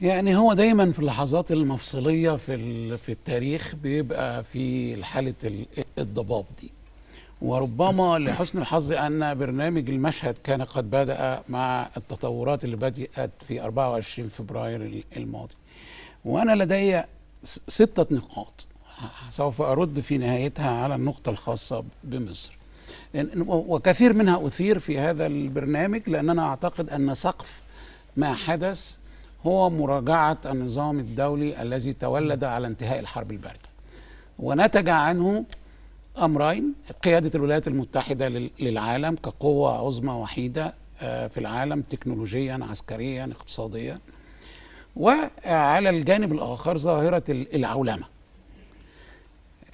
يعني هو دايما في اللحظات المفصليه في في التاريخ بيبقى في حاله الضباب دي وربما لحسن الحظ ان برنامج المشهد كان قد بدا مع التطورات اللي بدات في 24 فبراير الماضي وانا لدي سته نقاط سوف ارد في نهايتها على النقطه الخاصه بمصر وكثير منها اثير في هذا البرنامج لان انا اعتقد ان سقف ما حدث هو مراجعة النظام الدولي الذي تولد على انتهاء الحرب الباردة ونتج عنه أمرين قيادة الولايات المتحدة للعالم كقوة عظمى وحيدة آه، في العالم تكنولوجيا عسكريا اقتصاديا وعلى الجانب الآخر ظاهرة العولمة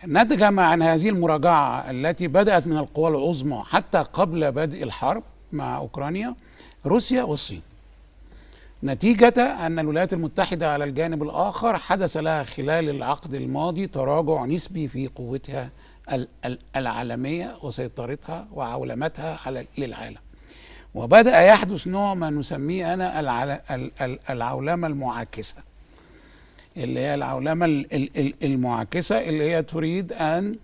نتج عن هذه المراجعة التي بدأت من القوى العظمى حتى قبل بدء الحرب مع أوكرانيا روسيا والصين نتيجة أن الولايات المتحدة على الجانب الآخر حدث لها خلال العقد الماضي تراجع نسبي في قوتها العالمية وسيطرتها وعولمتها على للعالم وبدأ يحدث نوع ما نسميه أنا العولمة المعاكسة اللي هي العولمة المعاكسة اللي هي تريد أن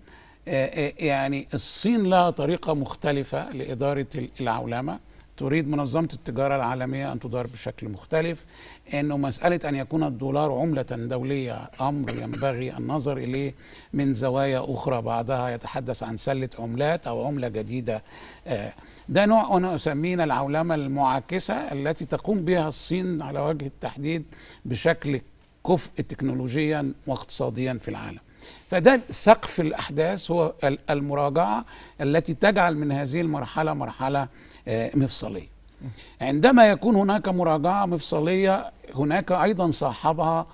آه، آه، يعني الصين لها طريقة مختلفة لإدارة العولمة تريد منظمة التجارة العالمية أن تدار بشكل مختلف أنه مسألة أن يكون الدولار عملة دولية أمر ينبغي النظر إليه من زوايا أخرى بعضها يتحدث عن سلة عملات أو عملة جديدة آه، ده نوع أنا أسميه العولمة المعاكسة التي تقوم بها الصين على وجه التحديد بشكل كفء تكنولوجيا واقتصاديا في العالم فده سقف الأحداث هو المراجعة التي تجعل من هذه المرحلة مرحلة مفصليه عندما يكون هناك مراجعه مفصليه هناك ايضا صاحبها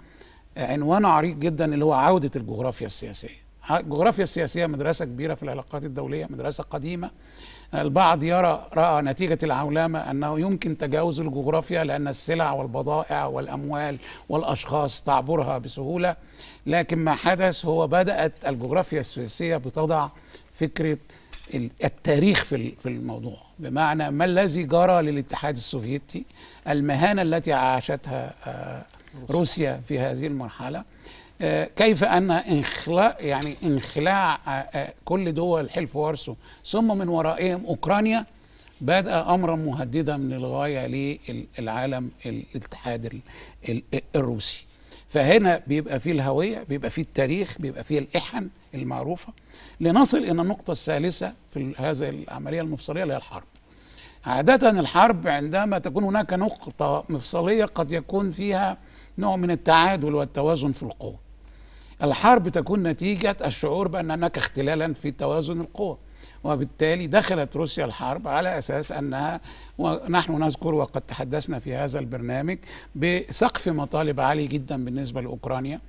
عنوان عريق جدا اللي هو عوده الجغرافيا السياسيه الجغرافيا السياسيه مدرسه كبيره في العلاقات الدوليه مدرسه قديمه البعض يرى راى نتيجه العولمه انه يمكن تجاوز الجغرافيا لان السلع والبضائع والاموال والاشخاص تعبرها بسهوله لكن ما حدث هو بدات الجغرافيا السياسيه بتضع فكره التاريخ في في الموضوع بمعنى ما الذي جرى للاتحاد السوفيتي المهانة التي عاشتها آه، روسيا في هذه المرحلة آه، كيف أن انخلاء يعني انخلاع آه، كل دول حلف وارسو ثم من ورائهم أوكرانيا بدأ أمرا مهددا للغايه للعالم الاتحاد الروسي فهنا بيبقى فيه الهوية بيبقى فيه التاريخ بيبقى فيه الإحن المعروفة لنصل إلى النقطة الثالثة في هذه العملية المفصلية اللي هي الحرب عادة الحرب عندما تكون هناك نقطة مفصلية قد يكون فيها نوع من التعادل والتوازن في القوة الحرب تكون نتيجة الشعور بأن هناك اختلالا في توازن القوة وبالتالي دخلت روسيا الحرب على أساس أنها ونحن نذكر وقد تحدثنا في هذا البرنامج بسقف مطالب عالي جدا بالنسبة لأوكرانيا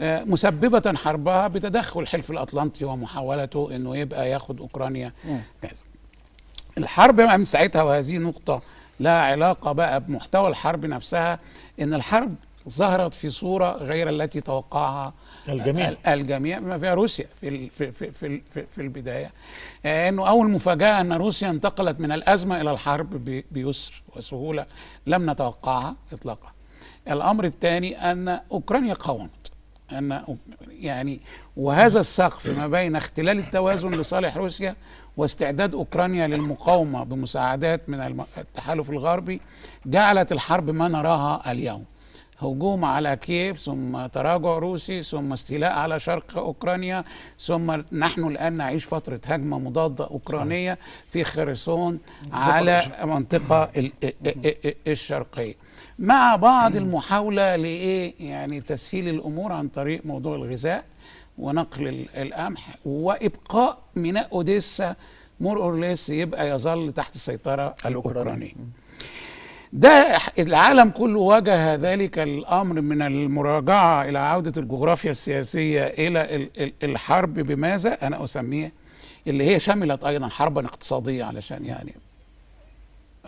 آه، مسببة حربها بتدخل الحلف الأطلنطي ومحاولته أنه يبقى ياخد أوكرانيا جاهزة الحرب من ساعتها وهذه نقطة لها علاقة بقى بمحتوى الحرب نفسها ان الحرب ظهرت في صورة غير التي توقعها الجميع الجميع بما فيها روسيا في في في في, في البداية انه اول مفاجأة ان روسيا انتقلت من الأزمة الى الحرب بيسر وسهولة لم نتوقعها اطلاقا الامر الثاني ان اوكرانيا قاومت ان يعني وهذا السقف ما بين اختلال التوازن لصالح روسيا واستعداد اوكرانيا للمقاومه بمساعدات من التحالف الغربي جعلت الحرب ما نراها اليوم هجوم على كييف ثم تراجع روسي ثم استيلاء على شرق أوكرانيا ثم نحن الآن نعيش فترة هجمة مضادة أوكرانية في خرسون على منطقة نعم. الشرقية مع بعض المحاولة لإيه يعني تسهيل الأمور عن طريق موضوع الغذاء ونقل القمح وإبقاء ميناء أوديسا مور أورليس يبقى يظل تحت السيطرة الأوكرانية ده العالم كله واجه ذلك الامر من المراجعه الى عوده الجغرافيا السياسيه الى الحرب بماذا انا اسميه اللي هي شملت ايضا حربا اقتصاديه علشان يعني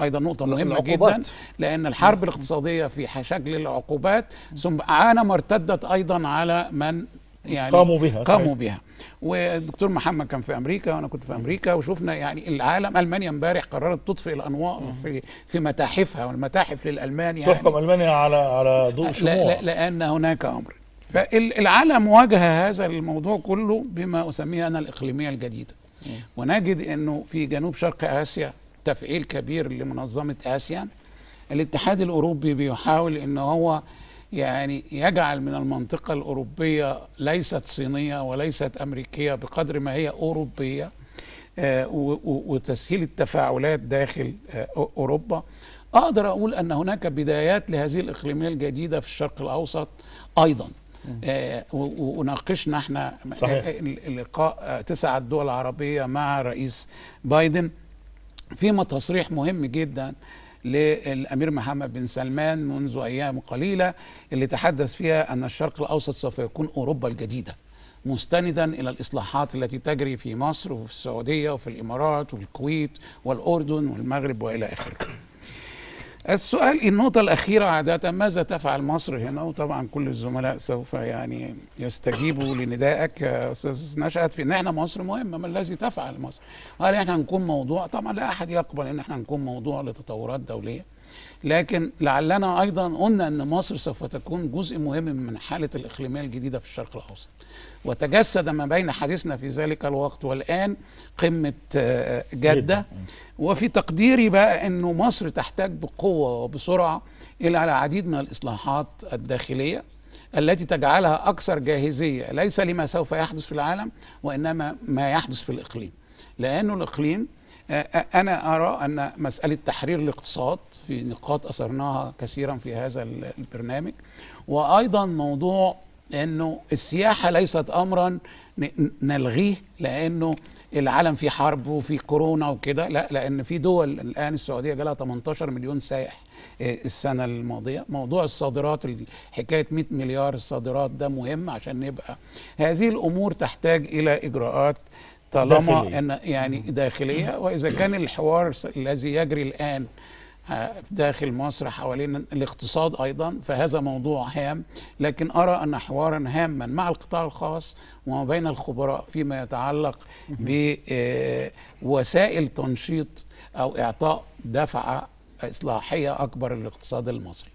ايضا نقطه مهمه العقوبات. جدا لان الحرب الاقتصاديه في شكل العقوبات ثم عانى ما ارتدت ايضا على من يعني قاموا بها قاموا بها والدكتور محمد كان في امريكا وانا كنت في امريكا وشفنا يعني العالم المانيا امبارح قررت تطفئ الانوار في في متاحفها والمتاحف للالمان يعني تحكم المانيا على على ضوء شموع لا لا لان هناك امر فالعالم واجه هذا الموضوع كله بما اسميه انا الاقليميه الجديده ونجد انه في جنوب شرق اسيا تفعيل كبير لمنظمه اسيان الاتحاد الاوروبي بيحاول ان هو يعني يجعل من المنطقة الأوروبية ليست صينية وليست أمريكية بقدر ما هي أوروبية آه، وتسهيل التفاعلات داخل آه، أوروبا أقدر أقول أن هناك بدايات لهذه الإقليمية الجديدة في الشرق الأوسط أيضا آه، وناقشنا احنا صحيح. لقاء تسعة دول عربية مع رئيس بايدن فيما تصريح مهم جدا للأمير محمد بن سلمان منذ أيام قليلة اللي تحدث فيها أن الشرق الأوسط سوف يكون أوروبا الجديدة مستندا الى الاصلاحات التي تجري في مصر وفي السعوديه وفي الامارات والكويت والاردن والمغرب والى اخره السؤال النقطة الأخيرة عادة ماذا تفعل مصر هنا وطبعا كل الزملاء سوف يعني يستجيبوا لندائك آه، أستاذ نشأت في إن إحنا مصر مهمة ما الذي تفعل مصر؟ هل إحنا نكون موضوع طبعا لا أحد يقبل إن إحنا نكون موضوع لتطورات دولية لكن لعلنا ايضا قلنا ان مصر سوف تكون جزء مهم من حاله الاقليميه الجديده في الشرق الاوسط وتجسد ما بين حديثنا في ذلك الوقت والان قمه آه، جده وفي تقديري بقى انه مصر تحتاج بقوه وبسرعه الى العديد من الاصلاحات الداخليه التي تجعلها اكثر جاهزيه ليس لما سوف يحدث في العالم وانما ما يحدث في الاقليم لانه الاقليم أنا أرى أن مسألة تحرير الاقتصاد في نقاط أثرناها كثيرا في هذا البرنامج وأيضا موضوع أنه السياحة ليست أمرا نلغيه لأنه العالم في حرب وفي كورونا وكده لا لأن في دول الآن السعودية جالها 18 مليون سائح آه، السنة الماضية موضوع الصادرات حكاية 100 مليار الصادرات ده مهم عشان نبقى هذه الأمور تحتاج إلى إجراءات طالما داخلية. أن يعني داخلية وإذا كان الحوار الذي يجري الآن آه، داخل مصر حوالين الاقتصاد أيضا فهذا موضوع هام لكن أرى أن حوارا هاما مع القطاع الخاص وما بين الخبراء فيما يتعلق بوسائل آه، تنشيط أو إعطاء دفعة إصلاحية أكبر للاقتصاد المصري